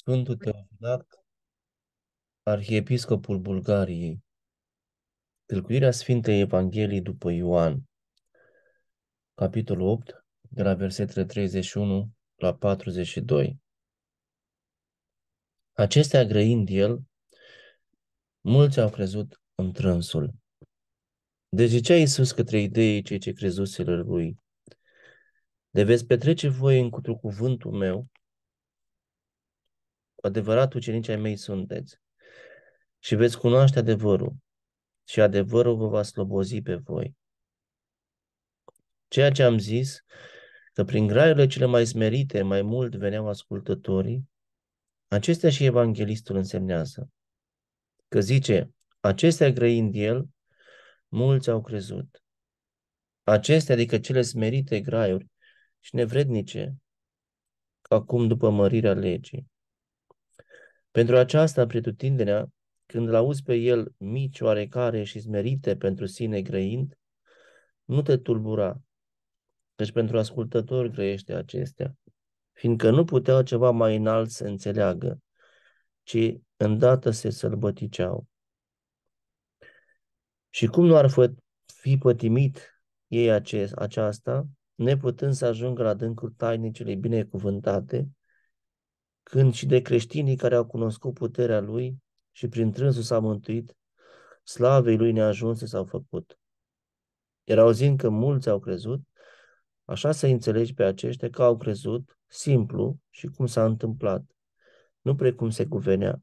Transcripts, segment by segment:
Sfântul Teofilact, arhiepiscopul Bulgariei, Tâlcuirea Sfintei Evangheliei după Ioan, capitolul 8, de la versetele 31 la 42. Acestea grăind el, mulți au crezut în trânsul. Deci zicea Iisus către idei cei ce crezuseră lui, de veți petrece voi în cuvântul meu cu adevărat ucenici ai mei sunteți și veți cunoaște adevărul și adevărul vă va slobozi pe voi. Ceea ce am zis, că prin graiurile cele mai smerite mai mult veneau ascultătorii, acestea și evanghelistul însemnează. Că zice, acestea grăind el, mulți au crezut. Acestea, adică cele smerite graiuri și nevrednice, acum după mărirea legii. Pentru aceasta, pretutindenea, când l-auzi pe el mici oarecare și smerite pentru sine grăind, nu te tulbura, căci pentru ascultător grăiește acestea, fiindcă nu puteau ceva mai înalt să înțeleagă, ci îndată se sălbăticeau. Și cum nu ar fi pătimit ei acest, aceasta, neputând să ajungă la dâncul tainicele binecuvântate, când și de creștinii care au cunoscut puterea lui și prin trânsul s-a mântuit, slavei lui neajunse s-au făcut. o zi că mulți au crezut, așa să înțelegi pe aceștia că au crezut simplu și cum s-a întâmplat, nu precum se cuvenea,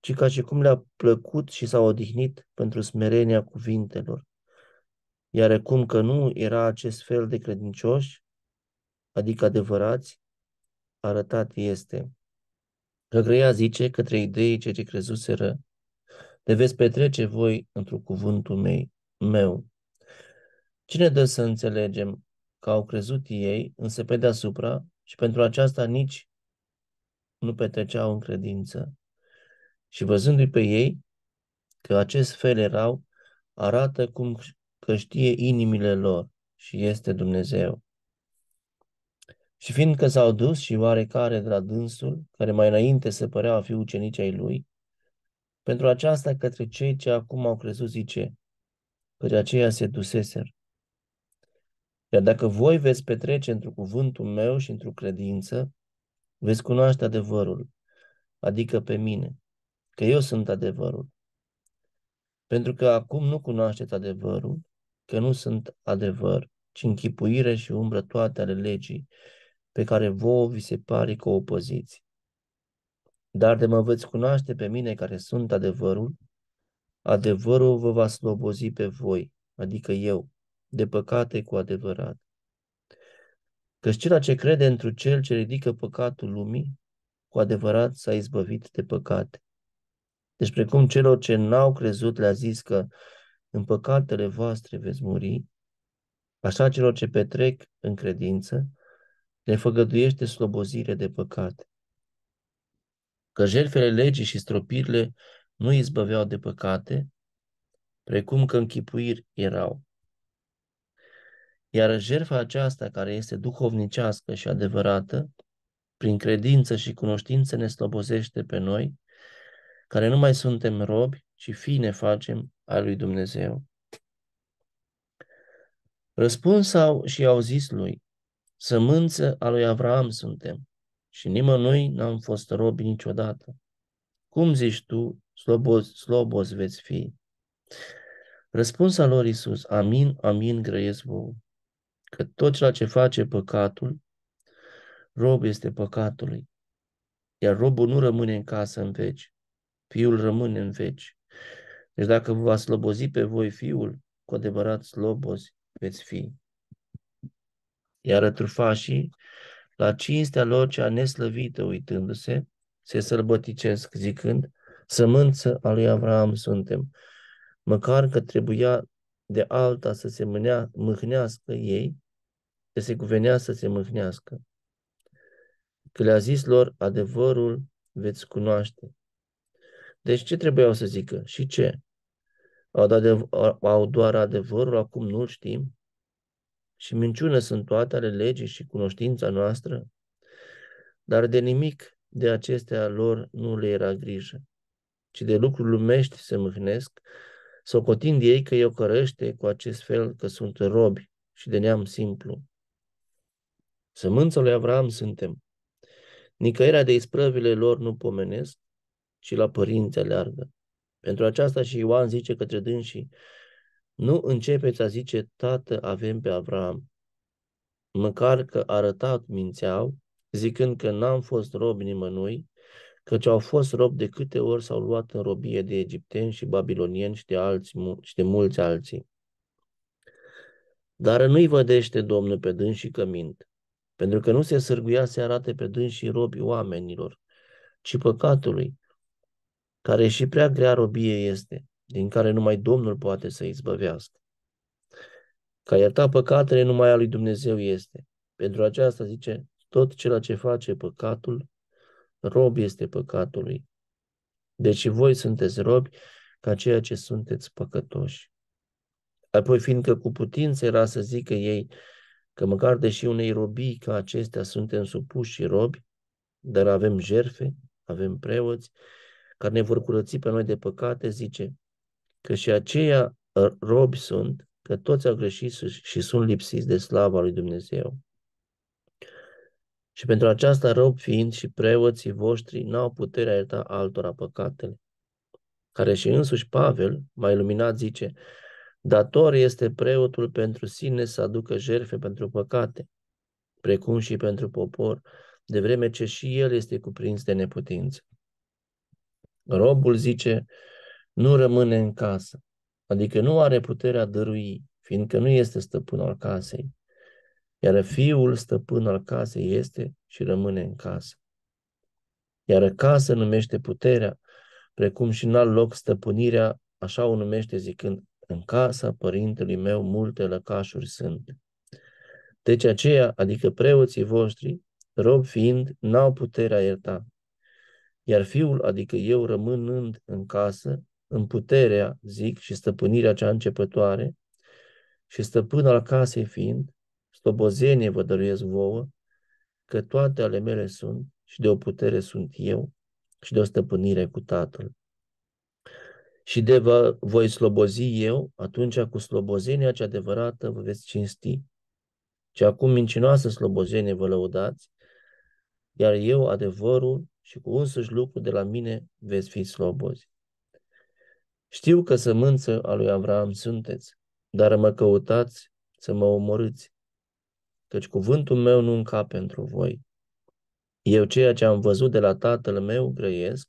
ci ca și cum le-a plăcut și s-au odihnit pentru smerenia cuvintelor. Iar cum că nu era acest fel de credincioși, adică adevărați, arătat este. Răgrăia zice către idei ce te crezuseră, de veți petrece voi într-un cuvântul mei, meu. Cine dă să înțelegem că au crezut ei, însă pe deasupra și pentru aceasta nici nu petreceau în credință. Și văzându-i pe ei, că acest fel erau, arată cum că știe inimile lor și este Dumnezeu. Și fiindcă s-au dus și oarecare de la dânsul, care mai înainte se părea a fi ucenici ai lui, pentru aceasta către cei ce acum au crezut zice, către aceia se duseser. Iar dacă voi veți petrece într cuvântul meu și într credință, veți cunoaște adevărul, adică pe mine, că eu sunt adevărul. Pentru că acum nu cunoașteți adevărul, că nu sunt adevăr, ci închipuire și umbră toate ale legii pe care vouă vi se pare că o păziți. Dar de mă veți cunoaște pe mine care sunt adevărul, adevărul vă va slobozi pe voi, adică eu, de păcate cu adevărat. Căci cel ce crede întru cel ce ridică păcatul lumii, cu adevărat s-a izbăvit de păcate. Deci precum celor ce n-au crezut le-a zis că în păcatele voastre veți muri, așa celor ce petrec în credință ne făgăduiește slobozire de păcate. Că jertfele legii și stropirile nu izbăveau de păcate, precum că închipuiri erau. Iar jertfa aceasta, care este duhovnicească și adevărată, prin credință și cunoștință ne slobozește pe noi, care nu mai suntem robi, ci fii ne facem a lui Dumnezeu. Răspuns sau și au zis lui, Sămânță a lui Avraam suntem și nimănui n-am fost robi niciodată. Cum zici tu, sloboz, sloboz veți fi? al lor Iisus, amin, amin, grăiesc vouă, că tot ceea ce face păcatul, rob este păcatului, iar robul nu rămâne în casă în veci, fiul rămâne în veci. Deci dacă vă va slobozi pe voi fiul, cu adevărat slobozi veți fi. Iar trufașii, la cinstea lor cea neslăvită uitându-se, se sălbăticesc zicând, sămânță a lui Avraam suntem, măcar că trebuia de alta să se mânea, mâhnească ei, să se cuvenea să se mâhnească. Că le-a zis lor, adevărul veți cunoaște. Deci ce trebuiau să zică și ce? Au, adev- au doar adevărul, acum nu-l știm și minciună sunt toate ale legii și cunoștința noastră, dar de nimic de acestea lor nu le era grijă, ci de lucruri lumești se mâhnesc, socotind ei că eu cărăște cu acest fel că sunt robi și de neam simplu. Sămânța lui Avram suntem. Nicăierea de isprăvile lor nu pomenesc, ci la părinți aleargă. Pentru aceasta și Ioan zice către dânsii, nu începeți a zice, tată, avem pe Avram. Măcar că arătat mințeau, zicând că n-am fost rob nimănui, căci au fost rob de câte ori s-au luat în robie de egipteni și babilonieni și de, alți, și de mulți alții. Dar nu-i vădește Domnul pe dânsii că mint, pentru că nu se sârguia să arate pe și robi oamenilor, ci păcatului, care și prea grea robie este din care numai Domnul poate să izbăvească. Ca ierta păcatele numai a lui Dumnezeu este. Pentru aceasta zice, tot ceea ce face păcatul, rob este păcatului. Deci voi sunteți robi ca ceea ce sunteți păcătoși. Apoi, fiindcă cu putință era să zică ei că măcar deși unei robii ca acestea suntem supuși și robi, dar avem jerfe, avem preoți, care ne vor curăți pe noi de păcate, zice, că și aceia uh, robi sunt, că toți au greșit și sunt lipsiți de slava lui Dumnezeu. Și pentru aceasta rob fiind și preoții voștri n-au puterea ierta altora păcatele. Care și însuși Pavel, mai luminat, zice, dator este preotul pentru sine să aducă jerfe pentru păcate, precum și pentru popor, de vreme ce și el este cuprins de neputință. Robul zice, nu rămâne în casă, adică nu are puterea dărui, fiindcă nu este stăpân al casei, iar fiul stăpân al casei este și rămâne în casă. Iar casă numește puterea, precum și în alt loc stăpânirea, așa o numește zicând, în casa părintelui meu multe lăcașuri sunt. Deci aceea, adică preoții voștri, rob fiind, n-au puterea ierta. Iar fiul, adică eu, rămânând în casă, în puterea, zic, și stăpânirea cea începătoare, și stăpân al casei fiind, slobozenie vă dăruiesc vouă, că toate ale mele sunt și de o putere sunt eu și de o stăpânire cu Tatăl. Și de vă voi slobozi eu, atunci cu slobozenia cea adevărată vă veți cinsti. Și acum mincinoasă slobozenie vă lăudați, iar eu adevărul și cu însuși lucru de la mine veți fi slobozi. Știu că sămânță a lui Avram sunteți, dar mă căutați să mă omorâți, căci cuvântul meu nu încap pentru voi. Eu ceea ce am văzut de la tatăl meu grăiesc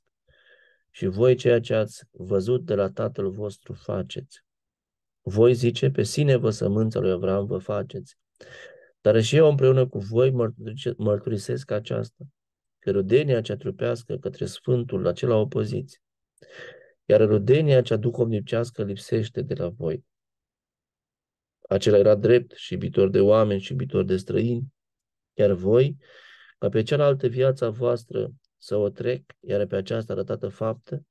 și voi ceea ce ați văzut de la tatăl vostru faceți. Voi, zice, pe sine vă sămânța lui Avram vă faceți. Dar și eu împreună cu voi mărturisesc aceasta, că rudenia cea trupească către Sfântul acela opoziție iar rudenia cea duhovnicească lipsește de la voi. Acela era drept și iubitor de oameni și iubitor de străini, iar voi, ca pe cealaltă viața voastră să o trec, iar pe această arătată faptă,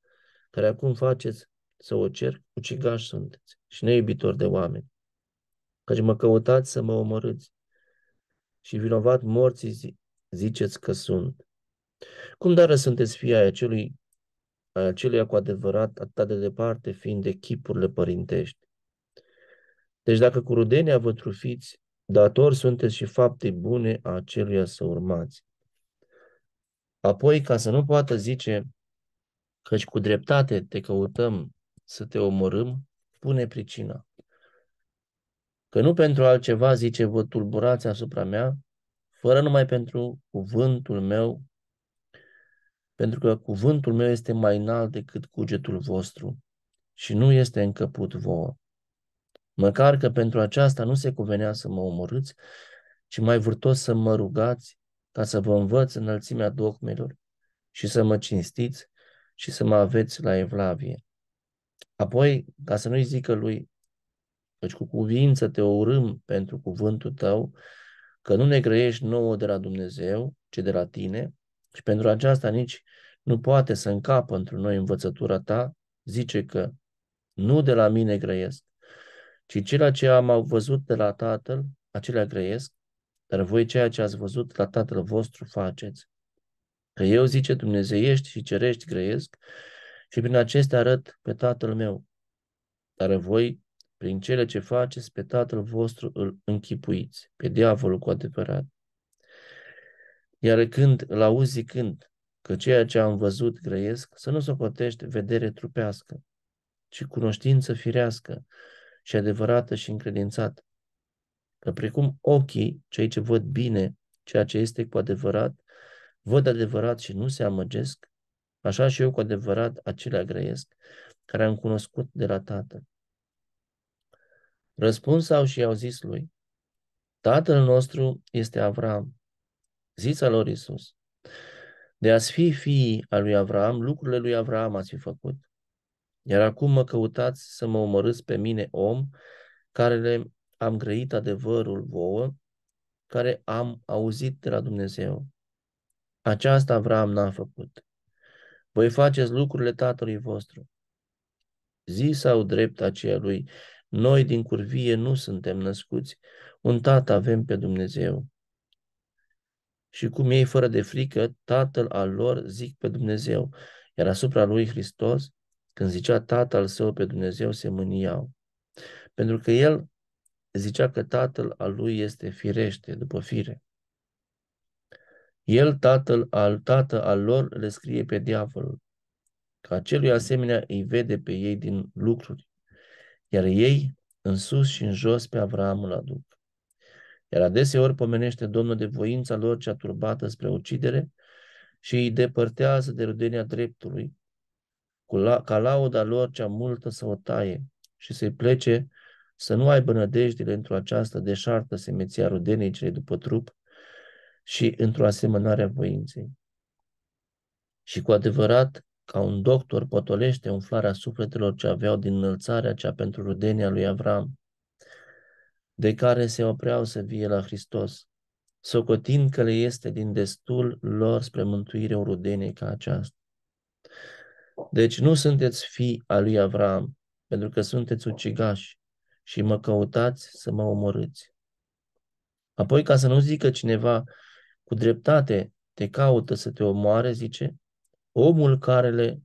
care acum faceți să o cer, ucigași sunteți și neiubitori de oameni. Căci mă căutați să mă omorâți și vinovat morții ziceți că sunt. Cum dar sunteți fii ai acelui acelea cu adevărat atât de departe fiind de chipurile părintești. Deci dacă cu rudenia vă trufiți, dator sunteți și fapte bune a aceluia să urmați. Apoi, ca să nu poată zice căci cu dreptate te căutăm să te omorâm, pune pricina. Că nu pentru altceva, zice, vă tulburați asupra mea, fără numai pentru cuvântul meu pentru că cuvântul meu este mai înalt decât cugetul vostru și nu este încăput vouă. Măcar că pentru aceasta nu se cuvenea să mă omorâți, ci mai vârtos să mă rugați ca să vă învăț înălțimea dogmelor și să mă cinstiți și să mă aveți la evlavie. Apoi, ca să nu-i zică lui, căci cu cuvință te urâm pentru cuvântul tău, că nu ne grăiești nouă de la Dumnezeu, ci de la tine, și pentru aceasta nici nu poate să încapă într noi învățătura ta, zice că nu de la mine grăiesc, ci ceea ce am văzut de la Tatăl, acelea grăiesc, dar voi ceea ce ați văzut la Tatăl vostru faceți. Că eu, zice, dumnezeiești și cerești grăiesc și prin acestea arăt pe Tatăl meu. Dar voi, prin cele ce faceți, pe Tatăl vostru îl închipuiți, pe diavolul cu adevărat. Iar când îl auzi când că ceea ce am văzut grăiesc, să nu socotești vedere trupească, ci cunoștință firească și adevărată și încredințată. Că precum ochii, cei ce văd bine ceea ce este cu adevărat, văd adevărat și nu se amăgesc, așa și eu cu adevărat acelea grăiesc, care am cunoscut de la Tatăl. Răspuns au și i-au zis lui, Tatăl nostru este Avram, Zița lor Iisus. De a fi fii al lui Avram, lucrurile lui Avram ați fi făcut. Iar acum mă căutați să mă omorâți pe mine, om, care le am grăit adevărul vouă, care am auzit de la Dumnezeu. Aceasta Avram n-a făcut. Voi faceți lucrurile tatălui vostru. Zi sau drept aceea lui, noi din curvie nu suntem născuți, un tată avem pe Dumnezeu și cum ei, fără de frică, tatăl al lor zic pe Dumnezeu, iar asupra lui Hristos, când zicea tatăl său pe Dumnezeu, se mâniau. Pentru că el zicea că tatăl al lui este firește, după fire. El, tatăl al tată al lor, le scrie pe diavolul, că acelui asemenea îi vede pe ei din lucruri, iar ei, în sus și în jos, pe Avramul aduc. Iar adeseori pomenește Domnul de voința lor cea turbată spre ucidere și îi depărtează de rudenia dreptului, cu la, ca lauda lor cea multă să o taie și să-i plece să nu aibă nădejdele într-o această deșartă semeția rudenii cele după trup și într-o asemănare a voinței. Și cu adevărat, ca un doctor potolește umflarea sufletelor ce aveau din înălțarea cea pentru rudenia lui Avram, de care se opreau să vie la Hristos, socotind că le este din destul lor spre mântuire o rudenie ca aceasta. Deci nu sunteți fi al lui Avram, pentru că sunteți ucigași și mă căutați să mă omorâți. Apoi, ca să nu zică cineva cu dreptate te caută să te omoare, zice, omul care le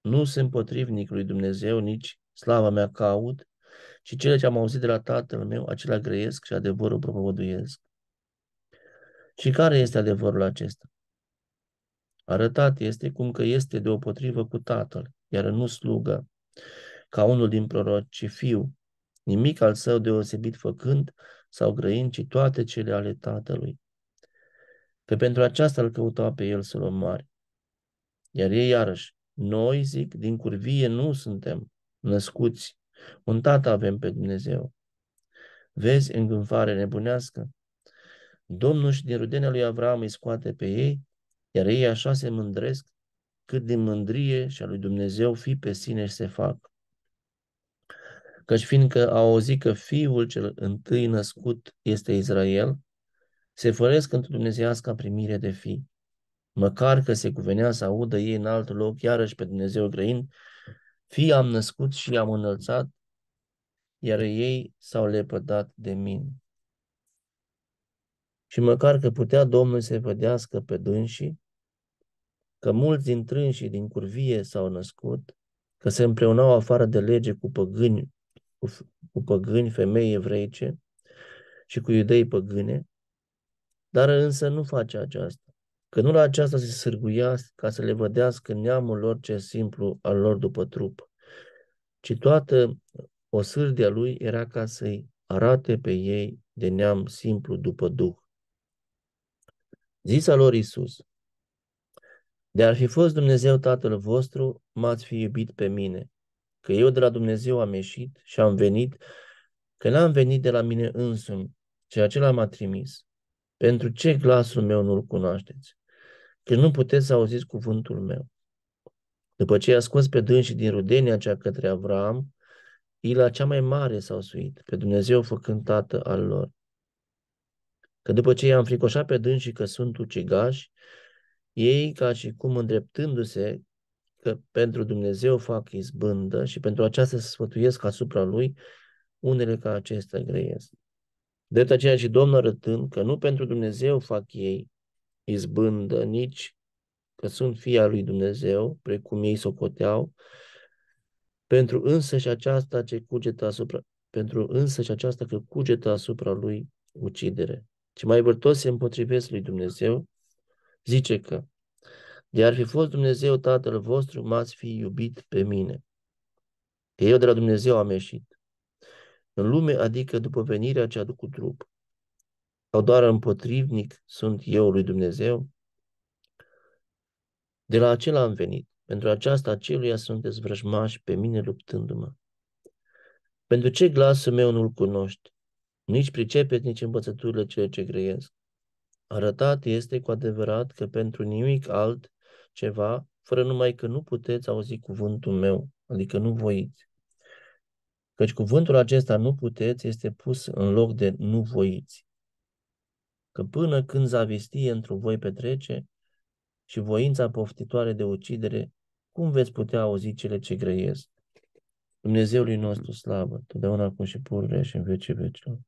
nu sunt potrivnic lui Dumnezeu, nici slava mea caut, și cele ce am auzit de la tatăl meu, acelea grăiesc și adevărul propovăduiesc. Și care este adevărul acesta? Arătat este cum că este deopotrivă cu tatăl, iar nu slugă, ca unul din proroci, ci fiu, nimic al său deosebit făcând sau grăind, ci toate cele ale tatălui. Pe pentru aceasta îl căuta pe el să-l omoare. Iar ei iarăși, noi, zic, din curvie nu suntem născuți un tată avem pe Dumnezeu. Vezi îngânfare nebunească? Domnul și din rudenea lui Avram îi scoate pe ei, iar ei așa se mândresc cât din mândrie și a lui Dumnezeu fi pe sine și se fac. Căci fiindcă au auzit că fiul cel întâi născut este Israel, se făresc într dumnezeiasca primire de fi. Măcar că se cuvenea să audă ei în alt loc iarăși pe Dumnezeu grăind Fii am născut și am înălțat, iar ei s-au lepădat de mine. Și măcar că putea Domnul să vădească pe dânsii, că mulți din trânsii din curvie s-au născut, că se împreunau afară de lege cu păgâni, cu, cu păgâni femei evreice și cu iudei păgâne, dar însă nu face aceasta că nu la aceasta se sârguia ca să le vădească neamul lor ce simplu al lor după trup, ci toată osârdia lui era ca să-i arate pe ei de neam simplu după Duh. Zisa lor Iisus, de ar fi fost Dumnezeu Tatăl vostru, m-ați fi iubit pe mine, că eu de la Dumnezeu am ieșit și am venit, că n-am venit de la mine însumi, ce acela m-a trimis. Pentru ce glasul meu nu-l cunoașteți? că nu puteți să auziți cuvântul meu. După ce i-a scos pe dânsii din rudenia cea către Avram, ei la cea mai mare s-au suit, pe Dumnezeu făcând tată al lor. Că după ce i-a înfricoșat pe dânsii că sunt ucigași, ei, ca și cum îndreptându-se că pentru Dumnezeu fac izbândă și pentru aceasta se sfătuiesc asupra lui, unele ca acestea greiesc. Drept aceea și Domnul arătând că nu pentru Dumnezeu fac ei, izbândă, nici că sunt fia lui Dumnezeu, precum ei socoteau, pentru însă și aceasta ce cugetă asupra, pentru însă și aceasta că cugetă asupra lui ucidere. Ce mai vârtos se împotrivesc lui Dumnezeu, zice că de ar fi fost Dumnezeu Tatăl vostru, m-ați fi iubit pe mine. Că eu de la Dumnezeu am ieșit. În lume, adică după venirea cea cu trup sau doar împotrivnic sunt eu lui Dumnezeu? De la acela am venit, pentru aceasta aceluia sunteți vrăjmași pe mine luptându-mă. Pentru ce glasul meu nu-l cunoști? Nici pricepeți, nici învățăturile cele ce grăiesc. Arătat este cu adevărat că pentru nimic alt ceva, fără numai că nu puteți auzi cuvântul meu, adică nu voiți. Căci cuvântul acesta nu puteți este pus în loc de nu voiți că până când zavistie într voi petrece și voința poftitoare de ucidere, cum veți putea auzi cele ce grăiesc? Dumnezeului nostru slavă, totdeauna acum și pur și în vece vecilor.